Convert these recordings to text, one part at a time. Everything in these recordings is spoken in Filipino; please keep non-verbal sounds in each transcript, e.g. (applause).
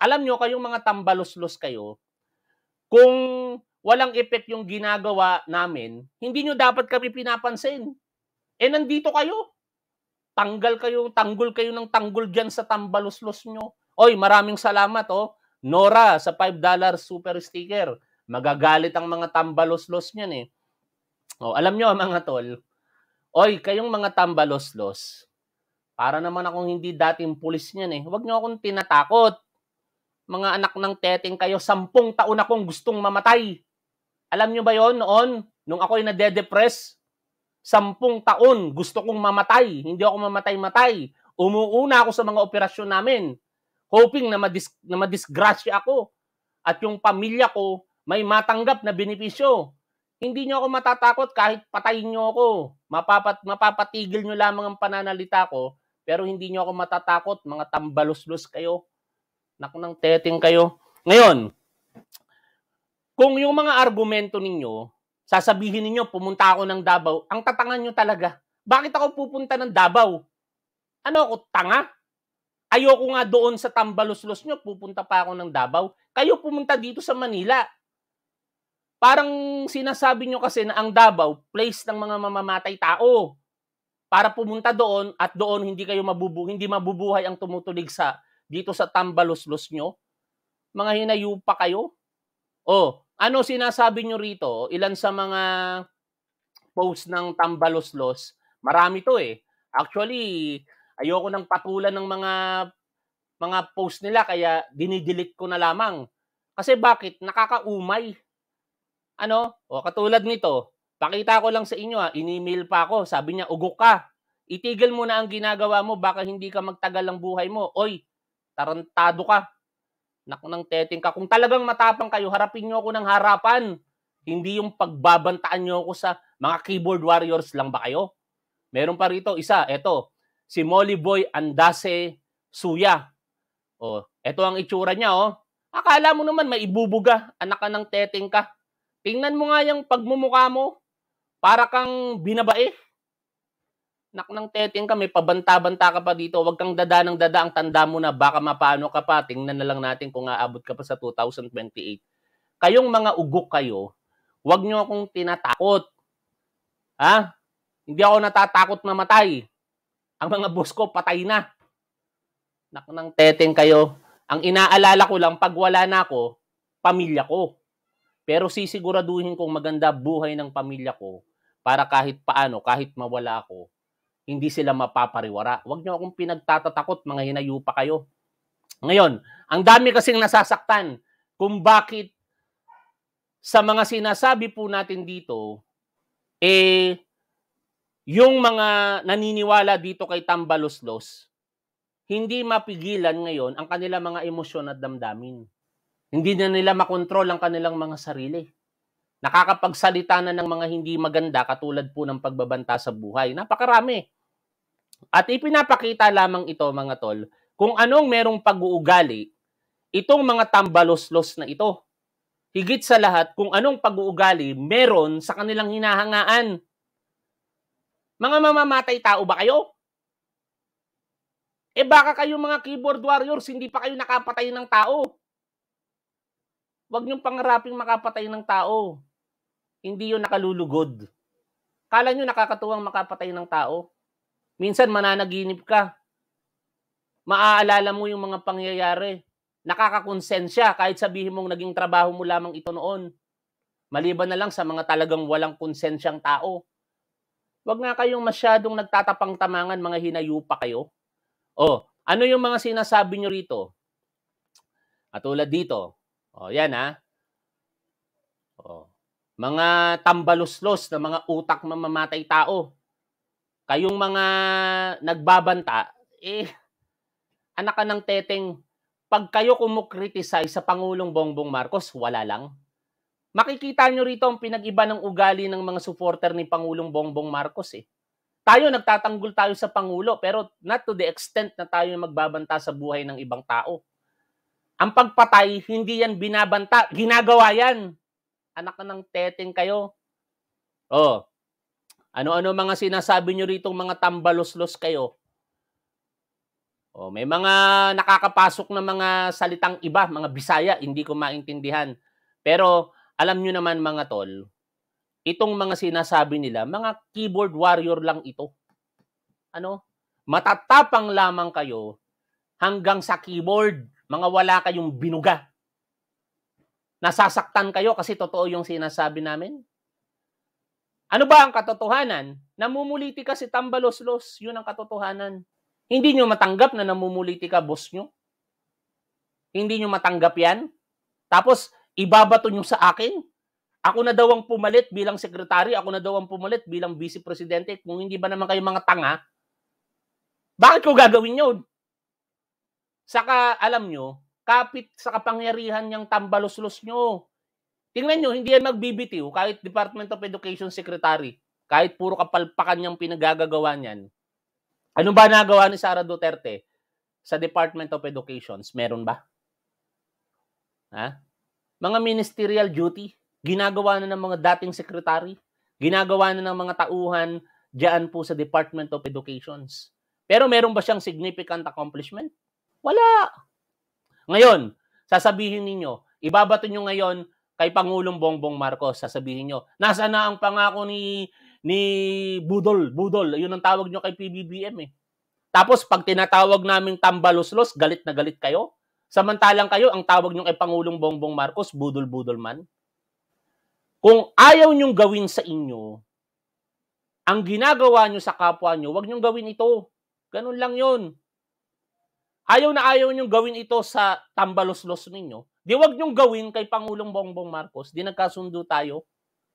alam nyo, kayong mga tambalos kayo, kung walang effect yung ginagawa namin, hindi nyo dapat kami pinapansin. Eh, nandito kayo. Tanggal kayo, tanggol kayo ng tanggol dyan sa tambalos-los nyo. Oy, maraming salamat, oh. Nora, sa $5 super sticker. Magagalit ang mga tambalos niyan, eh. Oh, alam niyo (laughs) mga tol, oy, kayong mga tambalos para naman akong hindi dating pulis niyan, eh. Huwag niyo akong tinatakot mga anak ng teteng kayo, sampung taon akong gustong mamatay. Alam nyo ba yon noon? Nung ako'y nade-depress, sampung taon gusto kong mamatay. Hindi ako mamatay-matay. Umuuna ako sa mga operasyon namin. Hoping na, madis na madisgrasya ako. At yung pamilya ko may matanggap na benepisyo. Hindi nyo ako matatakot kahit patayin nyo ako. Mapapat mapapatigil nyo lamang ang pananalita ko. Pero hindi nyo ako matatakot. Mga tambalos-los kayo Naku nang teting kayo. Ngayon, kung yung mga argumento ninyo, sasabihin ninyo, pumunta ako ng Davao, ang tatangan nyo talaga. Bakit ako pupunta ng Davao? Ano ako, tanga? Ayoko nga doon sa tambaluslos nyo, pupunta pa ako ng Davao. Kayo pumunta dito sa Manila. Parang sinasabi nyo kasi na ang Davao, place ng mga mamamatay tao. Para pumunta doon at doon hindi kayo mabubuhay, hindi mabubuhay ang tumutulig sa dito sa tambaluslos nyo? Mga hinayupa kayo? Oh, ano sinasabi nyo rito? Ilan sa mga post ng tambaluslos? Marami to eh. Actually, ayoko nang patulan ng mga mga post nila kaya dinidelete ko na lamang. Kasi bakit? Nakakaumay. Ano? O oh, katulad nito, pakita ko lang sa inyo ha, ah. in-email pa ako, sabi niya, ugok ka. Itigil mo na ang ginagawa mo, baka hindi ka magtagal ang buhay mo. Oy, Tarantado ka. Naku nang teting ka. Kung talagang matapang kayo, harapin nyo ako ng harapan. Hindi yung pagbabantaan nyo ako sa mga keyboard warriors lang ba kayo? Meron pa rito, isa, eto. Si Molly Boy Andase Suya. O, eto ang itsura niya, oh. Akala mo naman may ibubuga, anak ka ng teting ka. Tingnan mo nga yung pagmumukha mo. Para kang binabae. Naknang teteng ka, may pabanta-banta ka pa dito. Huwag kang dada ng dada. Ang tanda mo na, baka mapano ka pa. Tingnan na lang natin kung aabot ka pa sa 2028. Kayong mga ugok kayo, huwag nyo akong tinatakot. Ha? Hindi ako natatakot mamatay. Ang mga boss ko, patay na. Nak Naknang teteng kayo. Ang inaalala ko lang, pag wala na ako, pamilya ko. Pero sisiguraduhin kong maganda buhay ng pamilya ko para kahit paano, kahit mawala ako, hindi sila mapapariwara. Huwag niyo akong pinagtatatakot, mga hinayo pa kayo. Ngayon, ang dami kasing nasasaktan kung bakit sa mga sinasabi po natin dito, eh, yung mga naniniwala dito kay Tambaloslos, hindi mapigilan ngayon ang kanilang mga emosyon at damdamin. Hindi na nila makontrol ang kanilang mga sarili. Nakakapagsalita na ng mga hindi maganda katulad po ng pagbabanta sa buhay. Napakarami. At ipinapakita lamang ito mga tol kung anong merong pag-uugali itong mga tambalos-los na ito. Higit sa lahat kung anong pag-uugali meron sa kanilang hinahangaan. Mga mamamatay tao ba kayo? Eh baka kayo mga keyboard warriors, hindi pa kayo nakapatay ng tao. Huwag niyong pangaraping makapatay ng tao. Hindi yun nakalulugod. Kala niyo nakakatuwang makapatay ng tao? Minsan mananaginip ka. Maaalala mo yung mga pangyayari. Nakakakonsensya kahit sabihin mong naging trabaho mo lamang ito noon. Maliban na lang sa mga talagang walang konsensyang tao. Huwag nga kayong masyadong nagtatapang tamangan mga hinayupa kayo. Oh, ano yung mga sinasabi nyo rito? Katulad dito. O, oh, yan ha. Ah. O, oh, mga tambaluslos na mga utak mamamatay tao kayong mga nagbabanta, eh, anak ka ng teteng, pag kayo kumukritisize sa Pangulong Bongbong Marcos, wala lang. Makikita nyo rito ang pinag-iba ng ugali ng mga supporter ni Pangulong Bongbong Marcos eh. Tayo, nagtatanggol tayo sa Pangulo, pero not to the extent na tayo magbabanta sa buhay ng ibang tao. Ang pagpatay, hindi yan binabanta, ginagawa yan. Anak ka ng teteng kayo. Oh, ano-ano mga sinasabi nyo rito mga tambalos-los kayo? O, oh, may mga nakakapasok na mga salitang iba, mga Bisaya, hindi ko maintindihan. Pero alam nyo naman mga tol, itong mga sinasabi nila, mga keyboard warrior lang ito. Ano? Matatapang lamang kayo hanggang sa keyboard, mga wala kayong binuga. Nasasaktan kayo kasi totoo yung sinasabi namin. Ano ba ang katotohanan? Namumuliti ka si Tambaloslos, Yun ang katotohanan. Hindi nyo matanggap na namumuliti ka, boss nyo. Hindi nyo matanggap yan. Tapos, ibabato nyo sa akin. Ako na daw ang pumalit bilang sekretary. Ako na daw ang pumalit bilang vice presidente. Kung hindi ba naman kayo mga tanga, bakit ko gagawin yun? Saka, alam nyo, kapit sa kapangyarihan niyang tambaloslos los nyo. Tingnan nyo, hindi yan magbibitiw kahit Department of Education Secretary, kahit puro kapalpakan niyang pinagagagawa niyan. Ano ba nagawa ni Sara Duterte sa Department of Education? Meron ba? Ha? Mga ministerial duty, ginagawa na ng mga dating secretary, ginagawa na ng mga tauhan diyan po sa Department of Education. Pero meron ba siyang significant accomplishment? Wala. Ngayon, sasabihin ninyo, ibabato nyo ngayon kay Pangulong Bongbong Marcos. Sasabihin nyo, nasa na ang pangako ni ni Budol, Budol, yun ang tawag nyo kay PBBM eh. Tapos pag tinatawag naming tambaloslos, galit na galit kayo. Samantalang kayo, ang tawag nyo kay Pangulong Bongbong Marcos, Budol-Budol man. Kung ayaw nyong gawin sa inyo, ang ginagawa nyo sa kapwa nyo, wag nyong gawin ito. Ganun lang yun. Ayaw na ayaw nyong gawin ito sa tambaloslos ninyo, Di wag niyong gawin kay Pangulong Bongbong Marcos. Di nagkasundo tayo.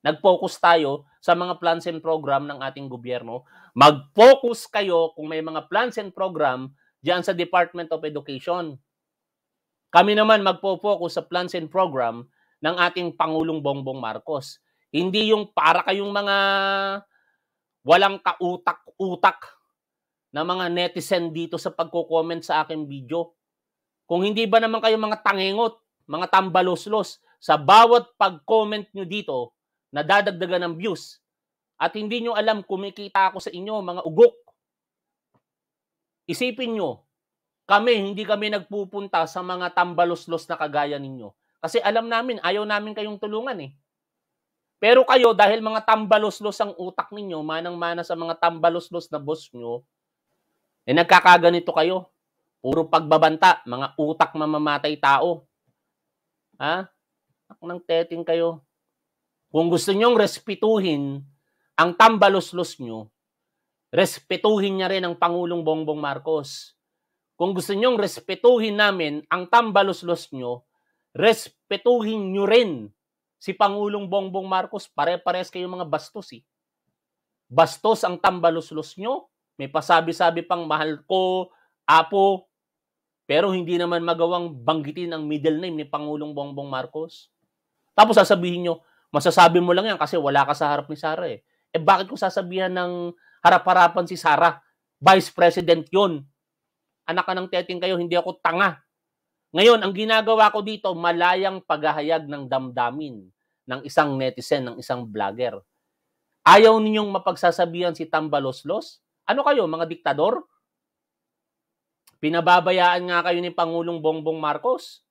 Nag-focus tayo sa mga plans and program ng ating gobyerno. Mag-focus kayo kung may mga plans and program diyan sa Department of Education. Kami naman magpo-focus sa plans and program ng ating Pangulong Bongbong Marcos. Hindi yung para kayong mga walang kautak-utak na mga netizen dito sa pagko-comment sa aking video. Kung hindi ba naman kayo mga tangengot, mga tambaloslos sa bawat pag-comment nyo dito na dadagdagan ng views. At hindi nyo alam kumikita ako sa inyo, mga ugok. Isipin nyo, kami, hindi kami nagpupunta sa mga tambaloslos na kagaya ninyo. Kasi alam namin, ayaw namin kayong tulungan eh. Pero kayo, dahil mga tambaloslos ang utak ninyo, manang-mana sa mga tambaloslos na boss nyo, eh nagkakaganito kayo. Puro pagbabanta, mga utak mamamatay tao. Ha? Nang teting kayo. Kung gusto nyong respetuhin ang tambaluslos nyo, respetuhin niya rin ang Pangulong Bongbong Marcos. Kung gusto nyong respetuhin namin ang tambaluslos nyo, respetuhin nyo rin si Pangulong Bongbong Marcos. Pare-pares kayong mga bastos eh. Bastos ang tambaluslos nyo. May pasabi-sabi pang mahal ko, apo, pero hindi naman magawang banggitin ang middle name ni Pangulong Bongbong Marcos. Tapos sasabihin nyo, masasabi mo lang yan kasi wala ka sa harap ni Sara eh. Eh bakit ko sasabihan ng harap-harapan si Sara? Vice President yon. Anak ka ng teting kayo, hindi ako tanga. Ngayon, ang ginagawa ko dito, malayang paghahayag ng damdamin ng isang netizen, ng isang vlogger. Ayaw ninyong mapagsasabihan si Tambaloslos? Ano kayo, mga diktador? Pinababayaan nga kayo ni Pangulong Bongbong Marcos.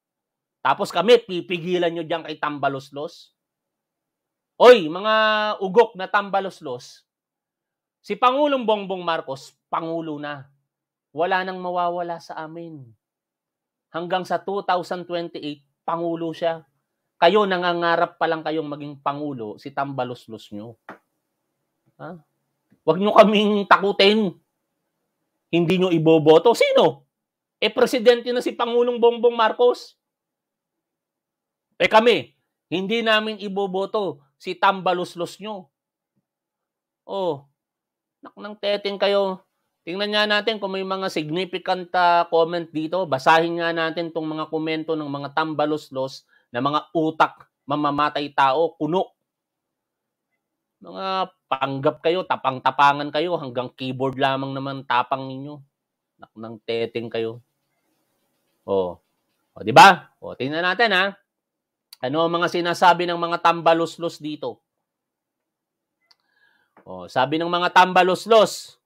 Tapos kami, pipigilan nyo dyan kay Tambaloslos. Oy, mga ugok na Tambaloslos, si Pangulong Bongbong Marcos, Pangulo na. Wala nang mawawala sa amin. Hanggang sa 2028, Pangulo siya. Kayo, nangangarap pa lang kayong maging Pangulo, si Tambaloslos nyo. Ha? Huwag nyo kaming takutin hindi nyo iboboto, sino? E presidente na si Pangulong Bongbong Marcos. E kami, hindi namin iboboto si Tambaluslos nyo. Oh, naknang teteng kayo. Tingnan nga natin kung may mga significant uh, comment dito. Basahin nga natin tong mga komento ng mga tambalos na mga utak mamamatay tao, kuno. Mga Tanggap kayo, tapang-tapangan kayo, hanggang keyboard lamang naman tapang ninyo. Nak nang teteng kayo. Oh. O, oh, di ba? O, oh, tingnan natin ha. Ano ang mga sinasabi ng mga tambaluslos dito? O, oh, sabi ng mga tambaluslos,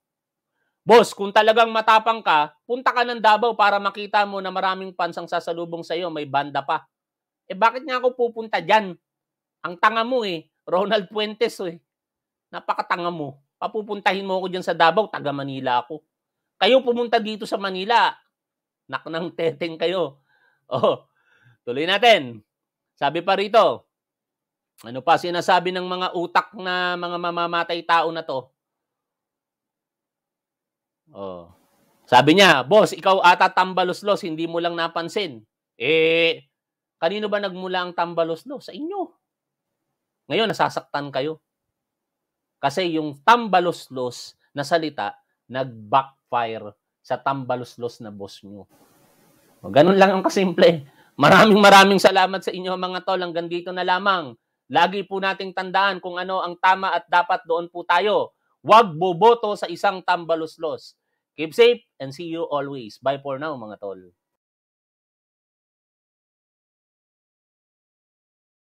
Boss, kung talagang matapang ka, punta ka ng Davao para makita mo na maraming pansang sasalubong sa iyo, may banda pa. Eh bakit nga ako pupunta diyan? Ang tanga mo eh, Ronald Puentes eh napakatanga mo. Papupuntahin mo ako dyan sa Davao, taga Manila ako. Kayo pumunta dito sa Manila, naknang teteng kayo. Oh, tuloy natin. Sabi pa rito, ano pa sinasabi ng mga utak na mga mamamatay tao na to? Oh. Sabi niya, boss, ikaw ata tambaloslos, hindi mo lang napansin. Eh, kanino ba nagmula ang tambaloslos? Sa inyo. Ngayon, nasasaktan kayo. Kasi yung tambaluslos na salita, nag-backfire sa tambaluslos na boss nyo. O, ganun lang ang kasimple. Maraming maraming salamat sa inyo mga tol. Hanggang dito na lamang. Lagi po nating tandaan kung ano ang tama at dapat doon po tayo. Huwag boboto sa isang tambaluslos. Keep safe and see you always. Bye for now mga tol.